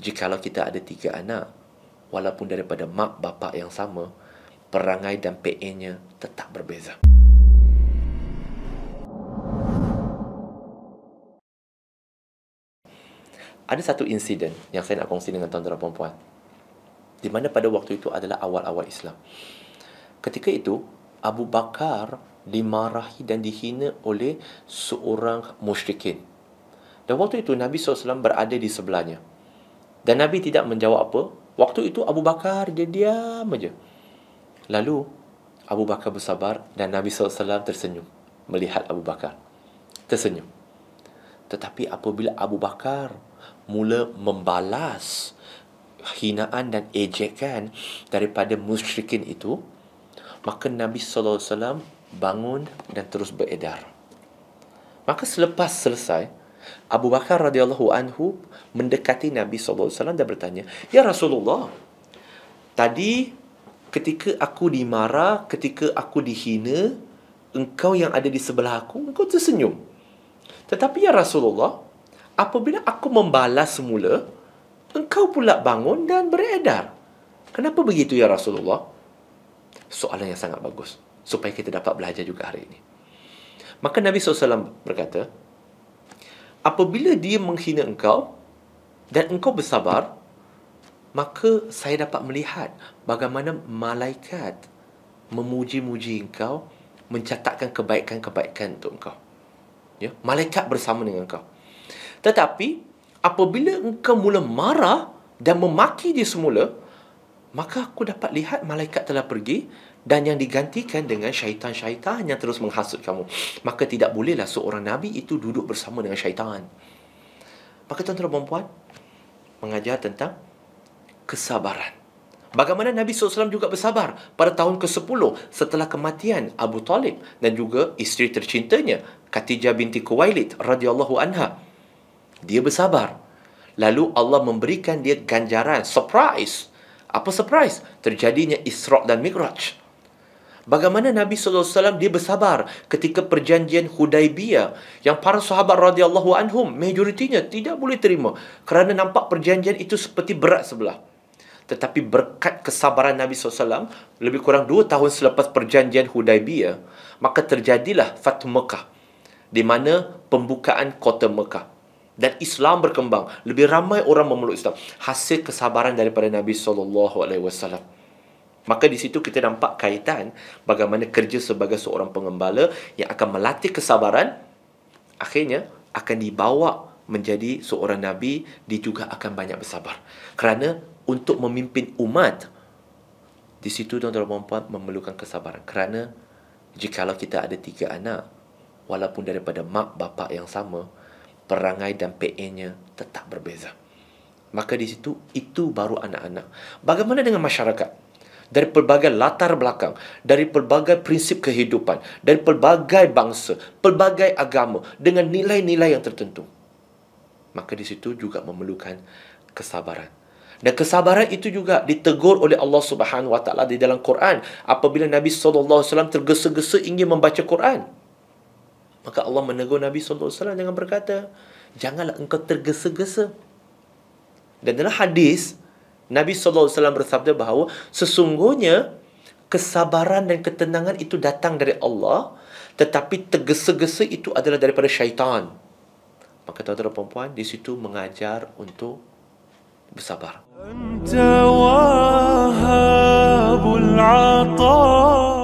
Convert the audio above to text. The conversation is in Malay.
Jikalau kita ada tiga anak, walaupun daripada mak bapa yang sama, perangai dan PA-nya tetap berbeza. Ada satu insiden yang saya nak kongsi dengan tuan-tuan dan puan Di mana pada waktu itu adalah awal-awal Islam. Ketika itu, Abu Bakar dimarahi dan dihina oleh seorang musyrikin. Dan waktu itu Nabi SAW berada di sebelahnya. Dan Nabi tidak menjawab apa. Waktu itu Abu Bakar dia diam aja. Lalu Abu Bakar bersabar dan Nabi SAW tersenyum melihat Abu Bakar. Tersenyum. Tetapi apabila Abu Bakar mula membalas hinaan dan ejekan daripada musyrikin itu, maka Nabi SAW bangun dan terus beredar. Maka selepas selesai, Abu Bakar radhiyallahu anhu mendekati Nabi sallallahu alaihi wasallam dan bertanya, "Ya Rasulullah, tadi ketika aku dimarah, ketika aku dihina, engkau yang ada di sebelah aku, engkau tersenyum. Tetapi ya Rasulullah, apabila aku membalas semula, engkau pula bangun dan beredar. Kenapa begitu ya Rasulullah?" Soalan yang sangat bagus supaya kita dapat belajar juga hari ini. Maka Nabi SAW berkata, apabila dia menghina engkau dan engkau bersabar maka saya dapat melihat bagaimana malaikat memuji-muji engkau mencatatkan kebaikan-kebaikan untuk engkau ya malaikat bersama dengan engkau tetapi apabila engkau mula marah dan memaki dia semula maka aku dapat lihat malaikat telah pergi dan yang digantikan dengan syaitan-syaitan yang terus menghasut kamu. Maka tidak bolehlah seorang Nabi itu duduk bersama dengan syaitan. Maka tuan-tuan dan perempuan, mengajar tentang kesabaran. Bagaimana Nabi SAW juga bersabar pada tahun ke-10 setelah kematian Abu Talib dan juga isteri tercintanya, Khatijah binti Khuwailid radhiyallahu anha. Dia bersabar. Lalu Allah memberikan dia ganjaran, surprise, apa surprise? Terjadinya Isra' dan Mi'raj. Bagaimana Nabi SAW dia bersabar ketika perjanjian Hudaibiyah yang para sahabat radhiyallahu anhum majoritinya tidak boleh terima kerana nampak perjanjian itu seperti berat sebelah. Tetapi berkat kesabaran Nabi SAW, lebih kurang dua tahun selepas perjanjian Hudaibiyah, maka terjadilah Fatuh Mekah di mana pembukaan kota Mekah dan Islam berkembang lebih ramai orang memeluk Islam hasil kesabaran daripada Nabi sallallahu alaihi wasallam maka di situ kita nampak kaitan bagaimana kerja sebagai seorang pengembala yang akan melatih kesabaran akhirnya akan dibawa menjadi seorang nabi dia juga akan banyak bersabar kerana untuk memimpin umat di situ tuan-tuan dan puan memerlukan kesabaran kerana jikalau kita ada tiga anak walaupun daripada mak bapa yang sama perangai dan PA-nya tetap berbeza. Maka di situ, itu baru anak-anak. Bagaimana dengan masyarakat? Dari pelbagai latar belakang, dari pelbagai prinsip kehidupan, dari pelbagai bangsa, pelbagai agama, dengan nilai-nilai yang tertentu. Maka di situ juga memerlukan kesabaran. Dan kesabaran itu juga ditegur oleh Allah Subhanahu Wa Taala di dalam Quran apabila Nabi Sallallahu Alaihi Wasallam tergesa-gesa ingin membaca Quran. Maka Allah menegur Nabi saw alaihi dengan berkata, "Janganlah engkau tergesa-gesa." Dan dalam hadis Nabi saw bersabda bahawa sesungguhnya kesabaran dan ketenangan itu datang dari Allah tetapi tergesa-gesa itu adalah daripada syaitan. Maka tuan-tuan dan puan di situ mengajar untuk bersabar. Anta wahabul ataa